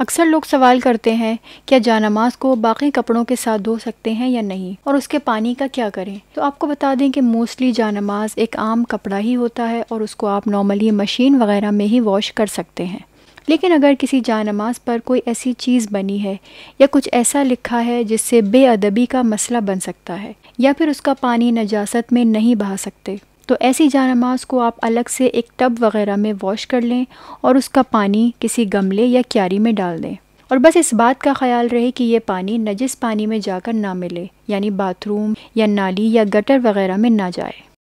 अक्सर लोग सवाल करते हैं क्या जानमाज को बाकी कपड़ों के साथ धो सकते हैं या नहीं और उसके पानी का क्या करें तो आपको बता दें कि मोस्टली जानमाज एक आम कपड़ा ही होता है और उसको आप नॉर्मली मशीन वगैरह में ही वॉश कर सकते हैं लेकिन अगर किसी जानमाज पर कोई ऐसी चीज़ बनी है या कुछ ऐसा लिखा है जिससे बेअदबी का मसला बन सकता है या फिर उसका पानी नजासत में नहीं बहा सकते तो ऐसी जानमाज को आप अलग से एक टब वगैरह में वॉश कर लें और उसका पानी किसी गमले या क्यारी में डाल दें और बस इस बात का ख्याल रहे कि यह पानी नजिस पानी में जाकर ना मिले यानी बाथरूम या नाली या गटर वगैरह में ना जाए